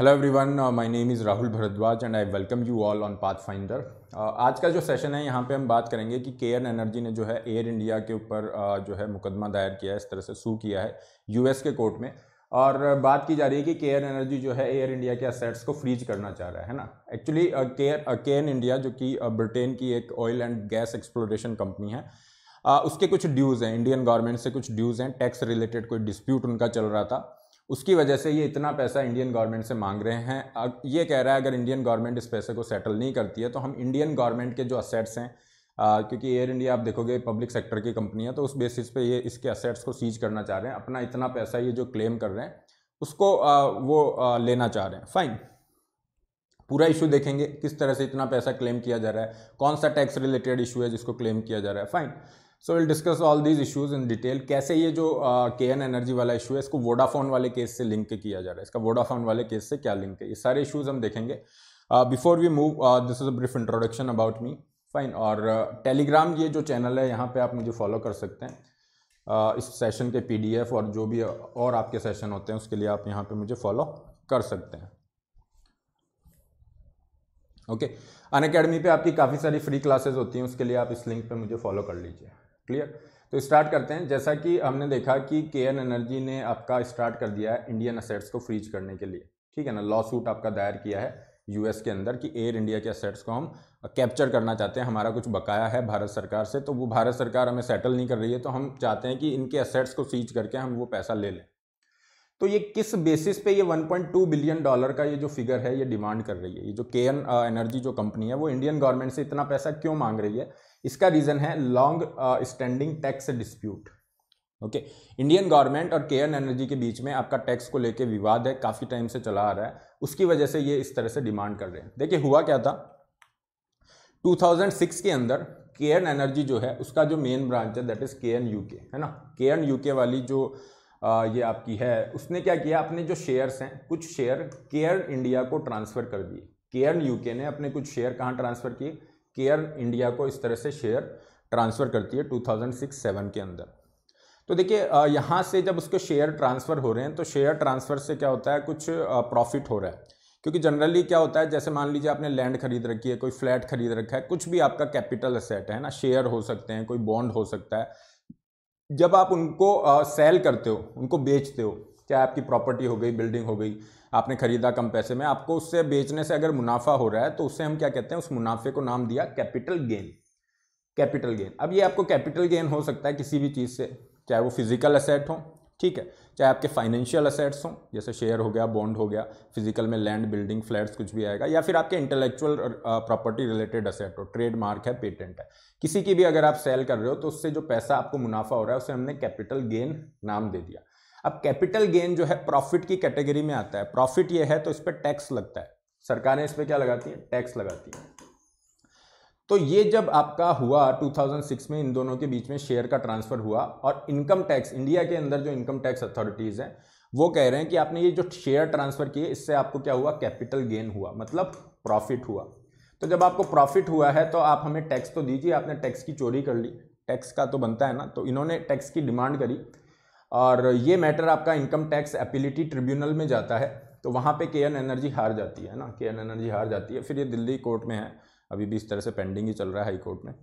Hello everyone my name is Rahul Bhardwaj and I welcome you all on path finder आज का जो session है यहाँ पे हम बात करेंगे कि के एन एनर्जी ने जो है एयर इंडिया के ऊपर uh, जो है मुकदमा दायर किया है इस तरह से सू किया है यूएस के कोर्ट में और uh, बात की जा रही है कि के एन एनर्जी जो है एयर इंडिया के असेट्स को फ्रीज करना चाह रहा है ना actually Cairn Cairn India जो कि ब्रिटेन uh, की एक oil and gas exploration company है uh, उसके कुछ ड्यूज़ हैं इंडियन गवर्नमेंट से कुछ ड्यूज़ हैं टैक्स रिलेटेड कोई डिस्प्यूट उनका चल रहा था उसकी वजह से ये इतना पैसा इंडियन गवर्नमेंट से मांग रहे हैं अब ये कह रहा है अगर इंडियन गवर्नमेंट इस पैसे को सेटल नहीं करती है तो हम इंडियन गवर्नमेंट के जो असेट्स हैं आ, क्योंकि एयर इंडिया आप देखोगे पब्लिक सेक्टर की कंपनी है तो उस बेसिस पे ये इसके असेट्स को सीज करना चाह रहे हैं अपना इतना पैसा ये जो क्लेम कर रहे हैं उसको आ, वो आ, लेना चाह रहे हैं फाइन पूरा इशू देखेंगे किस तरह से इतना पैसा क्लेम किया जा रहा है कौन सा टैक्स रिलेटेड इशू है जिसको क्लेम किया जा रहा है fine so will discuss all these issues in detail कैसे ये जो के एन एनर्जी वाला इशू है इसको वोडाफोन वाले केस से लिंक किया जा रहा है इसका वोडाफोन वाले केस से क्या लिंक है ये सारे इशूज हम देखेंगे before we move this is a brief introduction about me fine और टेलीग्राम ये जो चैनल है यहाँ पे आप मुझे फॉलो कर सकते हैं इस सेशन के पीडीएफ और जो भी और आपके सेशन होते हैं उसके लिए आप यहाँ पे मुझे फॉलो कर सकते हैं ओके अन अकेडमी पर आपकी काफ़ी सारी फ्री क्लासेस होती हैं उसके लिए आप इस लिंक पे मुझे फॉलो कर लीजिए क्लियर तो स्टार्ट करते हैं जैसा कि हमने देखा कि के एन एनर्जी ने आपका स्टार्ट कर दिया है इंडियन असेट्स को फ्रीज करने के लिए ठीक है ना लॉ सूट आपका दायर किया है यूएस के अंदर कि एयर इंडिया के असेट्स को हम कैप्चर करना चाहते हैं हमारा कुछ बकाया है भारत सरकार से तो वो भारत सरकार हमें सेटल नहीं कर रही है तो हम चाहते हैं कि इनके असेट्स को सीज करके हम वो पैसा ले लें तो ये किस बेसिस पे ये 1.2 बिलियन डॉलर का ये जो फिगर है ये डिमांड कर रही है ये जो के एन एनर्जी जो कंपनी है वो इंडियन गवर्नमेंट से इतना पैसा क्यों मांग रही है इसका रीज़न है long standing tax dispute okay Indian government और के एन एनर्जी के बीच में आपका टैक्स को लेकर विवाद है काफ़ी टाइम से चला आ रहा है उसकी वजह से ये इस तरह से डिमांड कर रहे हैं देखिए हुआ क्या था 2006 के अंदर के एन एनर्जी जो है उसका जो मेन ब्रांच है that is Cairn U K है ना के एन यू के वाली जो ये आपकी है उसने क्या किया अपने जो शेयर्स हैं कुछ शेयर केयर इंडिया को ट्रांसफ़र कर दिए केयर यूके ने अपने कुछ शेयर कहाँ ट्रांसफ़र किए केयर इंडिया को इस तरह से शेयर ट्रांसफ़र करती है 2006-7 के अंदर तो देखिए यहाँ से जब उसके शेयर ट्रांसफ़र हो रहे हैं तो शेयर ट्रांसफ़र से क्या होता है कुछ प्रॉफिट हो रहा है क्योंकि जनरली क्या होता है जैसे मान लीजिए आपने लैंड खरीद रखी है कोई फ्लैट खरीद रखा है कुछ भी आपका कैपिटल असेट है ना शेयर हो सकते हैं कोई बॉन्ड हो सकता है जब आप उनको सेल करते हो उनको बेचते हो चाहे आपकी प्रॉपर्टी हो गई बिल्डिंग हो गई आपने खरीदा कम पैसे में आपको उससे बेचने से अगर मुनाफा हो रहा है तो उससे हम क्या कहते हैं उस मुनाफे को नाम दिया कैपिटल गेन कैपिटल गेन अब ये आपको कैपिटल गेन हो सकता है किसी भी चीज़ से चाहे वो फिजिकल असेट हो ठीक है चाहे आपके फाइनेंशियल असेट्स हों जैसे शेयर हो गया बॉन्ड हो गया फिजिकल में लैंड बिल्डिंग फ्लैट्स कुछ भी आएगा या फिर आपके इंटेलेक्चुअल प्रॉपर्टी रिलेटेड असेट हो ट्रेडमार्क है पेटेंट है किसी की भी अगर आप सेल कर रहे हो तो उससे जो पैसा आपको मुनाफा हो रहा है उसे हमने कैपिटल गेन नाम दे दिया अब कैपिटल गेन जो है प्रॉफिट की कैटेगरी में आता है प्रॉफिट ये है तो इस पर टैक्स लगता है सरकारें इस पर क्या लगाती हैं टैक्स लगाती हैं तो ये जब आपका हुआ 2006 में इन दोनों के बीच में शेयर का ट्रांसफर हुआ और इनकम टैक्स इंडिया के अंदर जो इनकम टैक्स अथॉरिटीज़ हैं वो कह रहे हैं कि आपने ये जो शेयर ट्रांसफर किए इससे आपको क्या हुआ कैपिटल गेन हुआ मतलब प्रॉफिट हुआ तो जब आपको प्रॉफिट हुआ है तो आप हमें टैक्स तो दीजिए आपने टैक्स की चोरी कर ली टैक्स का तो बनता है ना तो इन्होंने टैक्स की डिमांड करी और ये मैटर आपका इनकम टैक्स एपिलिटी ट्रिब्यूनल में जाता है तो वहाँ पे के एन एनर्जी हार जाती है ना के एन एनर्जी हार जाती है फिर ये दिल्ली कोर्ट में है अभी भी इस तरह से पेंडिंग ही चल रहा है हाई कोर्ट में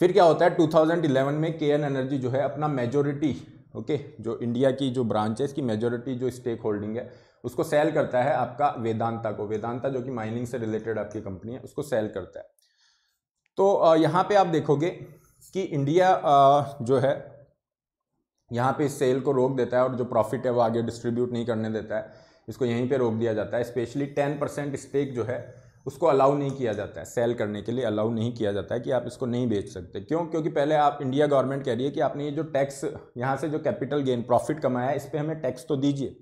फिर क्या होता है 2011 में के एन एनर्जी जो है अपना मेजोरिटी ओके जो इंडिया की जो ब्रांच है इसकी मेजोरिटी जो स्टेक होल्डिंग है उसको सेल करता है आपका वेदांता को वेदांता जो कि माइनिंग से रिलेटेड आपकी कंपनी है उसको सेल करता है तो यहाँ पे आप देखोगे कि इंडिया जो है यहाँ पे इस सेल को रोक देता है और जो प्रॉफिट है वो आगे डिस्ट्रीब्यूट नहीं करने देता है इसको यहीं पे रोक दिया जाता है स्पेशली टेन परसेंट स्टेक जो है उसको अलाउ नहीं किया जाता है सेल करने के लिए अलाउ नहीं किया जाता है कि आप इसको नहीं बेच सकते क्यों क्योंकि पहले आप इंडिया गवर्नमेंट कह रही है कि आपने ये जो टैक्स यहाँ से जो कैपिटल गेन प्रॉफिट कमाया है इस पर हमें टैक्स तो दीजिए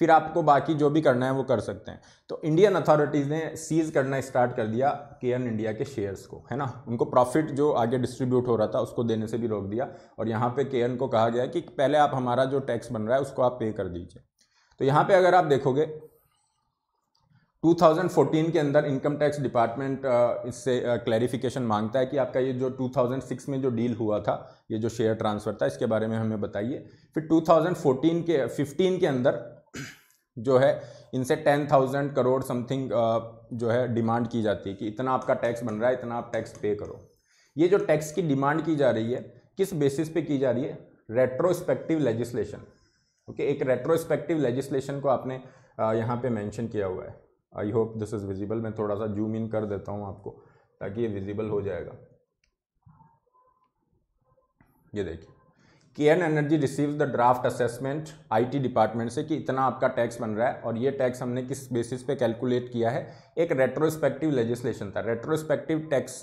फिर आपको बाकी जो भी करना है वो कर सकते हैं तो इंडियन अथॉरिटीज़ ने सीज़ करना स्टार्ट कर दिया के एन इंडिया के शेयर्स को है ना उनको प्रॉफिट जो आगे डिस्ट्रीब्यूट हो रहा था उसको देने से भी रोक दिया और यहाँ पे एन को कहा गया कि पहले आप हमारा जो टैक्स बन रहा है उसको आप पे कर दीजिए तो यहाँ पे अगर आप देखोगे 2014 के अंदर इनकम टैक्स डिपार्टमेंट इससे क्लैरिफिकेशन uh, मांगता है कि आपका ये जो 2006 में जो डील हुआ था ये जो शेयर ट्रांसफ़र था इसके बारे में हमें बताइए फिर 2014 के 15 के अंदर जो है इनसे टेन थाउजेंड करोड़ समथिंग जो है डिमांड की जाती है कि इतना आपका टैक्स बन रहा है इतना आप टैक्स पे करो ये जो टैक्स की डिमांड की जा रही है किस बेसिस पे की जा रही है रेट्रोस्पेक्टिव लेजिस्लेशन ओके एक रेट्रोस्पेक्टिव लेजिस्लेशन को आपने uh, यहाँ पे मेंशन किया हुआ है I hope this is visible मैं थोड़ा सा जूम इन कर देता हूँ आपको ताकि ये विजिबल हो जाएगा ये देखिए के एन energy receive the draft assessment IT department से कि इतना आपका टैक्स बन रहा है और ये टैक्स हमने किस बेसिस पे कैलकुलेट किया है एक रेट्रोस्पेक्टिव लेजिस्लेशन था रेट्रोस्पेक्टिव टैक्स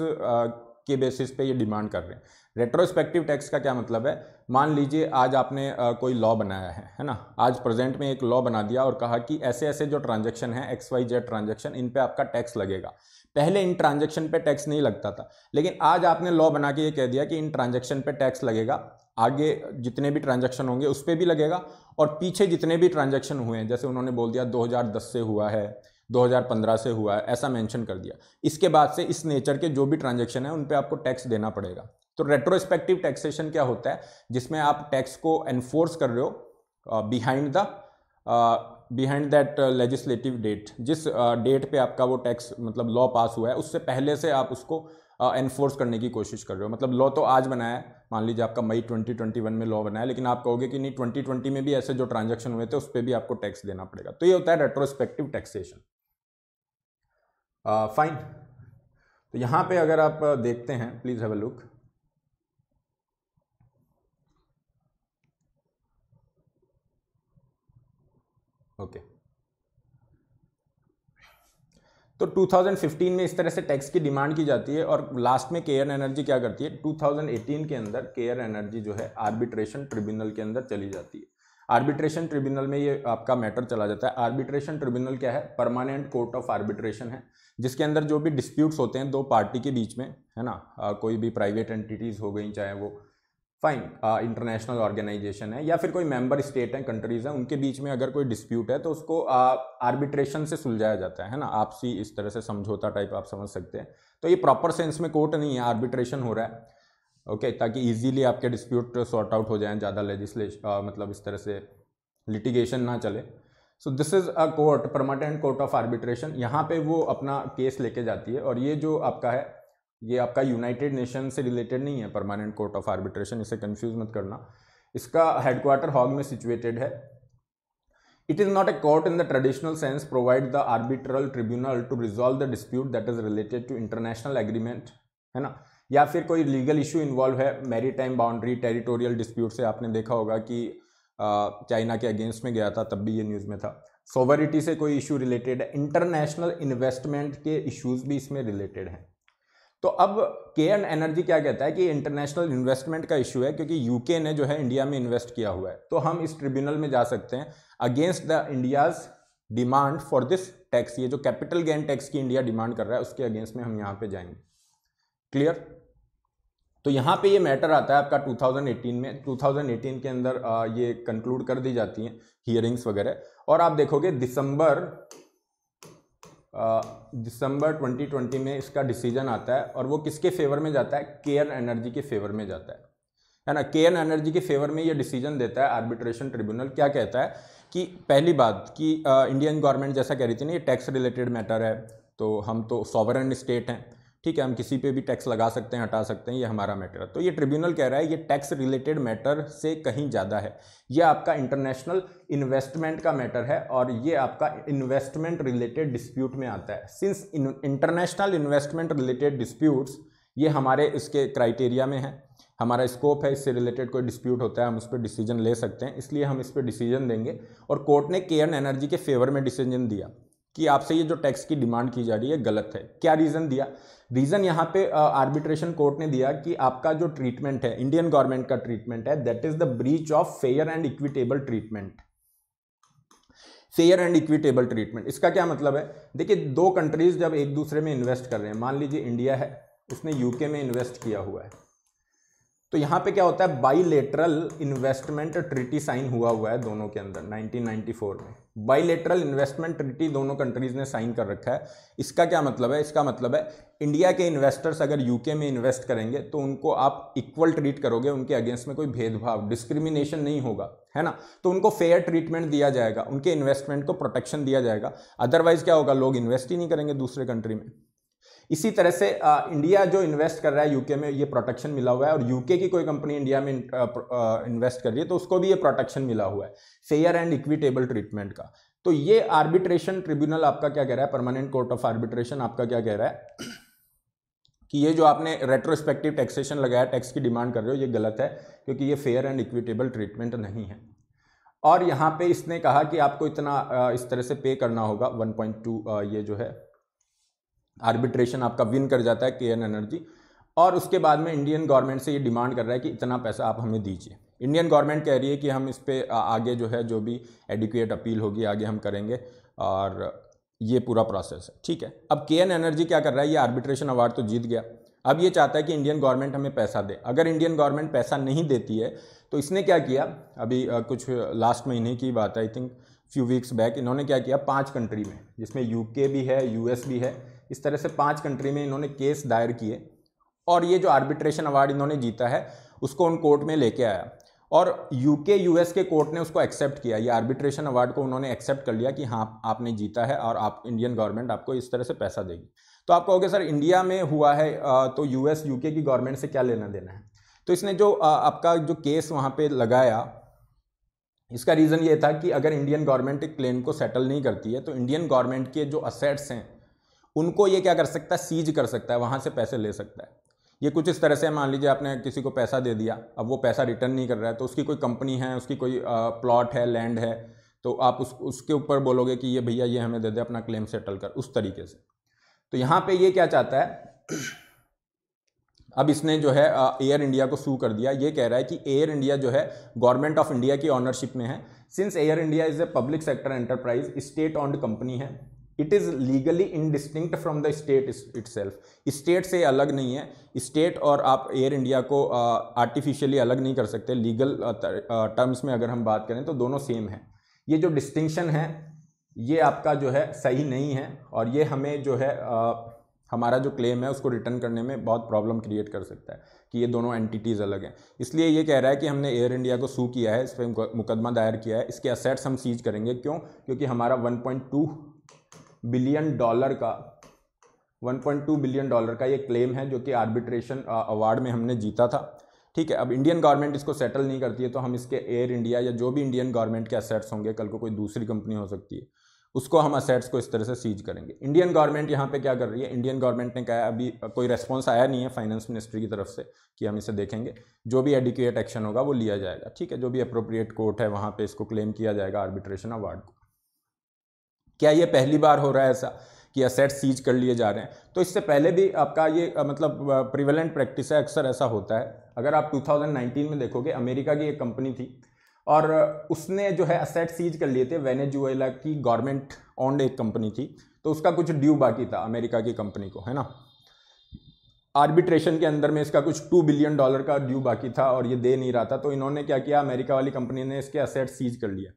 के बेसिस पे ये डिमांड कर रहे हैं रेट्रोस्पेक्टिव टैक्स का क्या मतलब है मान लीजिए आज आपने आ, कोई लॉ बनाया है है ना आज प्रेजेंट में एक लॉ बना दिया और कहा कि ऐसे ऐसे जो ट्रांजेक्शन है एक्स वाई जेड ट्रांजेक्शन इन पे आपका टैक्स लगेगा पहले इन ट्रांजेक्शन पे टैक्स नहीं लगता था लेकिन आज आपने लॉ बना के ये कह दिया कि इन ट्रांजेक्शन पे टैक्स लगेगा आगे जितने भी ट्रांजेक्शन होंगे उस पर भी लगेगा और पीछे जितने भी ट्रांजेक्शन हुए हैं जैसे उन्होंने बोल दिया 2010 से हुआ है 2015 से हुआ है ऐसा मेंशन कर दिया इसके बाद से इस नेचर के जो भी ट्रांजेक्शन है उन पर आपको टैक्स देना पड़ेगा तो रेट्रोस्पेक्टिव टैक्सेशन क्या होता है जिसमें आप टैक्स को एनफोर्स कर रहे हो behind the behind that legislative date जिस डेट uh, पे आपका वो टैक्स मतलब लॉ पास हुआ है उससे पहले से आप उसको एनफोर्स uh, करने की कोशिश कर रहे हो मतलब लॉ तो आज बनाया है मान लीजिए आपका मई 2021 में लॉ बनाया लेकिन आप कहोगे कि नहीं 2020 में भी ऐसे जो ट्रांजेक्शन हुए थे उस पर भी आपको टैक्स देना पड़ेगा तो ये होता है रेट्रोस्पेक्टिव टैक्सेशन फाइन uh, तो यहां पे अगर आप uh, देखते हैं please have a look okay तो 2015 में इस तरह से टैक्स की डिमांड की जाती है और लास्ट में केयर एनर्जी क्या करती है 2018 के अंदर केयर एनर्जी जो है आर्बिट्रेशन ट्रिब्यूनल के अंदर चली जाती है आर्बिट्रेशन ट्रिब्यूनल में ये आपका मैटर चला जाता है आर्बिट्रेशन ट्रिब्यूनल क्या है परमानेंट कोर्ट ऑफ आर्बिट्रेशन है जिसके अंदर जो भी डिस्प्यूट्स होते हैं दो पार्टी के बीच में है ना आ, कोई भी प्राइवेट एंटिटीज़ हो गई चाहे वो फाइन इंटरनेशनल ऑर्गेनाइजेशन है या फिर कोई मेंबर स्टेट हैं कंट्रीज़ हैं उनके बीच में अगर कोई डिस्प्यूट है तो उसको आर्बिट्रेशन से सुलझाया जाता है है ना आपसी इस तरह से समझौता टाइप आप समझ सकते हैं तो ये प्रॉपर सेंस में कोर्ट नहीं है आर्बिट्रेशन हो रहा है ओके okay, ताकि ईजीली आपके डिस्प्यूट सॉर्ट आउट हो जाए ज़्यादा लेजिस्लेश मतलब इस तरह से लिटिगेशन ना चले so this is a court permanent court of arbitration यहाँ पे वो अपना केस लेके जाती है और ये जो आपका है ये आपका यूनाइटेड नेशन से रिलेटेड नहीं है परमानेंट कोर्ट ऑफ आर्बिट्रेशन इसे कंफ्यूज मत करना इसका हेडक्वार्टर हॉग में सिचुएटेड है it is not a court in the traditional sense provide the arbitral tribunal to resolve the dispute that is related to international agreement है ना या फिर कोई लीगल इशू इन्वॉल्व है मेरी टाइम बाउंड्री टेरिटोरियल डिस्प्यूट से आपने देखा होगा कि चाइना के अगेंस्ट में गया था तब भी ये न्यूज़ में था सोवरिटी से कोई इशू रिलेटेड है इंटरनेशनल इन्वेस्टमेंट के इश्यूज भी इसमें रिलेटेड हैं तो अब के एंड एनर्जी क्या कहता है कि इंटरनेशनल इन्वेस्टमेंट का इशू है क्योंकि यूके ने जो है इंडिया में इन्वेस्ट किया हुआ है तो हम इस ट्रिब्यूनल में जा सकते हैं against the India's demand for this tax ये जो कैपिटल गेन टैक्स की इंडिया डिमांड कर रहा है उसके अगेंस्ट में हम यहाँ पे जाएंगे क्लियर तो यहाँ पे ये मैटर आता है आपका 2018 में 2018 के अंदर ये कंक्लूड कर दी जाती हैं हियरिंग्स वगैरह और आप देखोगे दिसंबर दिसंबर 2020 में इसका डिसीजन आता है और वो किसके फेवर में जाता है केयर एनर्जी के फेवर में जाता है है ना के एन एनर्जी के फेवर में ये डिसीजन देता है आर्बिट्रेशन ट्रिब्यूनल क्या कहता है कि पहली बात कि इंडियन गवर्नमेंट जैसा कह रही थी ना ये टैक्स रिलेटेड मैटर है तो हम तो सॉवरन स्टेट हैं ठीक है हम किसी पे भी टैक्स लगा सकते हैं हटा सकते हैं ये हमारा मैटर है तो ये ट्रिब्यूनल कह रहा है ये टैक्स रिलेटेड मैटर से कहीं ज़्यादा है ये आपका इंटरनेशनल इन्वेस्टमेंट का मैटर है और ये आपका इन्वेस्टमेंट रिलेटेड डिस्प्यूट में आता है since international investment related disputes ये हमारे इसके क्राइटेरिया में है हमारा स्कोप है इससे रिलेटेड कोई डिस्प्यूट होता है हम उस पर डिसीजन ले सकते हैं इसलिए हम इस पर डिसीजन देंगे और कोर्ट ने के एनर्जी के फेवर में डिसीजन दिया कि आपसे ये जो टैक्स की डिमांड की जा रही है गलत है क्या रीज़न दिया रीज़न यहाँ पे आर्बिट्रेशन कोर्ट ने दिया कि आपका जो ट्रीटमेंट है इंडियन गवर्नमेंट का ट्रीटमेंट है that is the breach of fair and equitable treatment fair and equitable treatment इसका क्या मतलब है देखिए दो कंट्रीज जब एक दूसरे में इन्वेस्ट कर रहे हैं मान लीजिए इंडिया है उसने यूके में इन्वेस्ट किया हुआ है तो यहाँ पे क्या होता है बाईलेटरल इन्वेस्टमेंट ट्रिटी साइन हुआ हुआ है दोनों के अंदर 1994 में बाईलेटरल इन्वेस्टमेंट ट्रिटी दोनों कंट्रीज ने साइन कर रखा है इसका क्या मतलब है इसका मतलब है इंडिया के इन्वेस्टर्स अगर यूके में इन्वेस्ट करेंगे तो उनको आप इक्वल ट्रीट करोगे उनके अगेंस्ट में कोई भेदभाव डिस्क्रिमिनेशन नहीं होगा है ना तो उनको फेयर ट्रीटमेंट दिया जाएगा उनके इन्वेस्टमेंट को प्रोटेक्शन दिया जाएगा अदरवाइज क्या होगा लोग इन्वेस्ट ही नहीं करेंगे दूसरे कंट्री में इसी तरह से इंडिया जो इन्वेस्ट कर रहा है यूके में ये प्रोटेक्शन मिला हुआ है और यूके की कोई कंपनी इंडिया में इन्वेस्ट कर रही है तो उसको भी ये प्रोटेक्शन मिला हुआ है फेयर एंड इक्विटेबल ट्रीटमेंट का तो ये आर्बिट्रेशन ट्रिब्यूनल आपका क्या कह रहा है परमानेंट कोर्ट ऑफ आर्बिट्रेशन आपका क्या कह रहा है कि ये जो आपने रेट्रोस्पेक्टिव टैक्सेशन लगाया टैक्स की डिमांड कर रहे हो ये गलत है क्योंकि ये फेयर एंड इक्विटेबल ट्रीटमेंट नहीं है और यहाँ पे इसने कहा कि आपको इतना इस तरह से पे करना होगा 1.2 ये जो है आर्बिट्रेशन आपका विन कर जाता है के एन एनर्जी और उसके बाद में इंडियन गवर्नमेंट से ये डिमांड कर रहा है कि इतना पैसा आप हमें दीजिए इंडियन गवर्नमेंट कह रही है कि हम इस पर आगे जो है जो भी एडिकुएट अपील होगी आगे हम करेंगे और ये पूरा प्रोसेस है ठीक है अब के एन एनर्जी क्या कर रहा है ये आर्बिट्रेशन अवार्ड तो जीत गया अब ये चाहता है कि इंडियन गवर्नमेंट हमें पैसा दे अगर इंडियन गवर्नमेंट पैसा नहीं देती है तो इसने क्या किया अभी कुछ लास्ट महीने की बात है I think few weeks back इन्होंने क्या किया पांच कंट्री में जिसमें यूके भी है यूएस भी है इस तरह से पांच कंट्री में इन्होंने केस दायर किए और ये जो आर्बिट्रेशन अवार्ड इन्होंने जीता है उसको उन कोर्ट में लेके आया और यूके यूएस के कोर्ट ने उसको एक्सेप्ट किया ये आर्बिट्रेशन अवार्ड को उन्होंने एक्सेप्ट कर लिया कि हाँ आपने जीता है और आप इंडियन गवर्नमेंट आपको इस तरह से पैसा देगी तो आप कहोगे सर इंडिया में हुआ है तो यूएस यूके की गवर्नमेंट से क्या लेना देना है तो इसने जो आपका जो केस वहाँ पर लगाया इसका रीज़न ये था कि अगर इंडियन गवर्नमेंट एक क्लेम को सेटल नहीं करती है तो इंडियन गवर्नमेंट के जो असेट्स हैं उनको ये क्या कर सकता है सीज कर सकता है वहाँ से पैसे ले सकता है ये कुछ इस तरह से मान लीजिए आपने किसी को पैसा दे दिया अब वो पैसा रिटर्न नहीं कर रहा है तो उसकी कोई कंपनी है उसकी कोई प्लॉट है लैंड है तो आप उस उसके ऊपर बोलोगे कि ये भैया ये हमें दे दे अपना क्लेम सेटल कर उस तरीके से तो यहाँ पे ये क्या चाहता है अब इसने जो है एयर इंडिया को सू कर दिया ये कह रहा है कि एयर इंडिया जो है गवर्नमेंट ऑफ इंडिया की ऑनरशिप में है since Air India is a public sector enterprise state owned company है it is legally indistinct from the state itself state से अलग नहीं है स्टेट और आप एयर इंडिया को आर्टिफिशियली uh, अलग नहीं कर सकते लीगल टर्म्स uh, में अगर हम बात करें तो दोनों सेम हैं ये जो डिस्टिंक्शन है ये आपका जो है सही नहीं है और ये हमें जो है uh, हमारा जो क्लेम है उसको रिटर्न करने में बहुत प्रॉब्लम क्रिएट कर सकता है कि ये दोनों एंटिटीज़ अलग हैं इसलिए ये कह रहा है कि हमने एयर इंडिया को सू किया है इस पर मुकदमा दायर किया है इसके असेट्स हम सीज करेंगे क्यों क्योंकि हमारा 1.2 बिलियन डॉलर का 1.2 बिलियन डॉलर का ये क्लेम है जो कि आर्बिट्रेशन अवार्ड uh, में हमने जीता था ठीक है अब इंडियन गवर्नमेंट इसको सेटल नहीं करती है तो हम इसके एयर इंडिया या जो भी इंडियन गवर्नमेंट के असेट्स होंगे कल को कोई दूसरी कंपनी हो सकती है उसको हम असेट्स को इस तरह से सीज करेंगे इंडियन गवर्नमेंट यहाँ पे क्या कर रही है इंडियन गवर्नमेंट ने कहा अभी कोई रेस्पॉन्स आया नहीं है फाइनेंस मिनिस्ट्री की तरफ से कि हम इसे देखेंगे जो भी एडिक्यूएट एक्शन होगा वो लिया जाएगा ठीक है जो भी अप्रोप्रिएट कोर्ट है वहाँ पर इसको क्लेम किया जाएगा आर्बिट्रेशन अवार्ड को क्या ये पहली बार हो रहा है ऐसा कि असेट सीज कर लिए जा रहे हैं तो इससे पहले भी आपका ये मतलब प्रिवेलेंट प्रैक्टिस है अक्सर ऐसा होता है अगर आप 2019 में देखोगे अमेरिका की एक कंपनी थी और उसने जो है असेट सीज कर लिए थे वेनेजुएला की गवर्नमेंट ऑन्ड एक कंपनी थी तो उसका कुछ ड्यू बाकी था अमेरिका की कंपनी को है ना आर्बिट्रेशन के अंदर में इसका कुछ टू बिलियन डॉलर का ड्यू बाकी था और ये दे नहीं रहा था तो इन्होंने क्या किया अमेरिका वाली कंपनी ने इसके असेट सीज कर लिया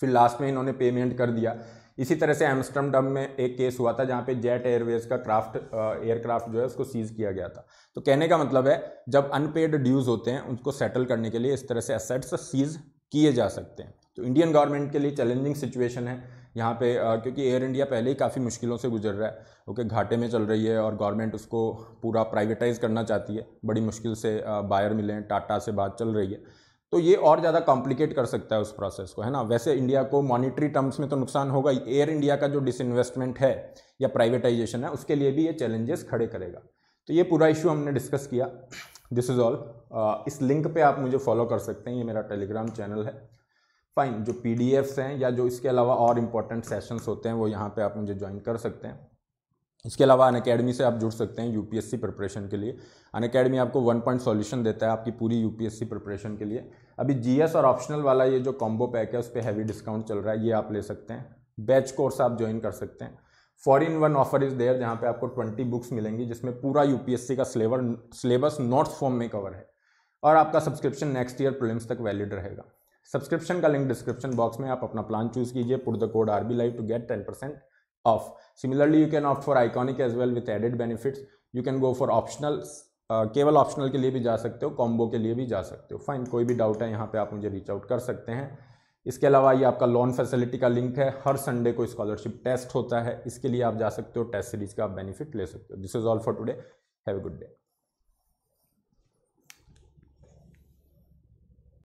फिर लास्ट में इन्होंने पेमेंट कर दिया इसी तरह से एम्स्टर्डम में एक केस हुआ था जहाँ पे जेट एयरवेज का क्राफ्ट एयरक्राफ्ट जो है उसको सीज किया गया था तो कहने का मतलब है जब अनपेड ड्यूज होते हैं उनको सेटल करने के लिए इस तरह से एसेट्स सीज किए जा सकते हैं तो इंडियन गवर्नमेंट के लिए चैलेंजिंग सिचुएशन है यहाँ पे आ, क्योंकि एयर इंडिया पहले ही काफ़ी मुश्किलों से गुजर रहा है ओके घाटे में चल रही है और गवर्नमेंट उसको पूरा प्राइवेटाइज करना चाहती है बड़ी मुश्किल से बायर मिले हैं टाटा से बात चल रही है तो ये और ज़्यादा कॉम्प्लिकेट कर सकता है उस प्रोसेस को है ना वैसे इंडिया को मॉनिटरी टर्म्स में तो नुकसान होगा एयर इंडिया का जो डिसइन्वेस्टमेंट है या प्राइवेटाइजेशन है उसके लिए भी ये चैलेंजेस खड़े करेगा तो ये पूरा इशू हमने डिस्कस किया दिस इज़ ऑल इस लिंक पे आप मुझे फॉलो कर सकते हैं ये मेरा टेलीग्राम चैनल है फाइन जो पी हैं या जो इसके अलावा और इम्पोर्टेंट सेशंस होते हैं वो यहाँ पर आप मुझे ज्वाइन कर सकते हैं इसके अलावा अन अकेडमी से आप जुड़ सकते हैं यूपीएससी प्रिपरेशन के लिए अन अकेडमी आपको वन पॉइंट सॉल्यूशन देता है आपकी पूरी यूपीएससी प्रिपरेशन के लिए अभी जीएस और ऑप्शनल वाला ये जो कॉम्बो पैक है उस पर हैवी डिस्काउंट चल रहा है ये आप ले सकते हैं बैच कोर्स आप ज्वाइन कर सकते हैं four in one offer is there जहाँ पे आपको ट्वेंटी बुक्स मिलेंगी जिसमें पूरा यूपीएससी का स्लेवर सिलेबस नॉर्थ फॉर्म में कवर है और आपका सब्सक्रिप्शन नेक्स्ट ईयर प्रिलिम्स तक वैलिड रहेगा सब्सक्रिप्शन का लिंक डिस्क्रिप्शन बॉक्स में आप अपना प्लान चूज़ कीजिए put the code R B live to get ten percent off. Similarly, you can opt for iconic as well with added benefits. You can go for optional uh, केवल optional के लिए भी जा सकते हो combo के लिए भी जा सकते हो फाइन कोई भी डाउट है यहाँ पे आप मुझे रीच आउट कर सकते हैं इसके अलावा ये आपका लोन फैसिलिटी का लिंक है हर संडे को स्कॉलरशिप टेस्ट होता है इसके लिए आप जा सकते हो टेस्ट सीरीज का आप बेनिफिट ले सकते हो this is all for today have a good day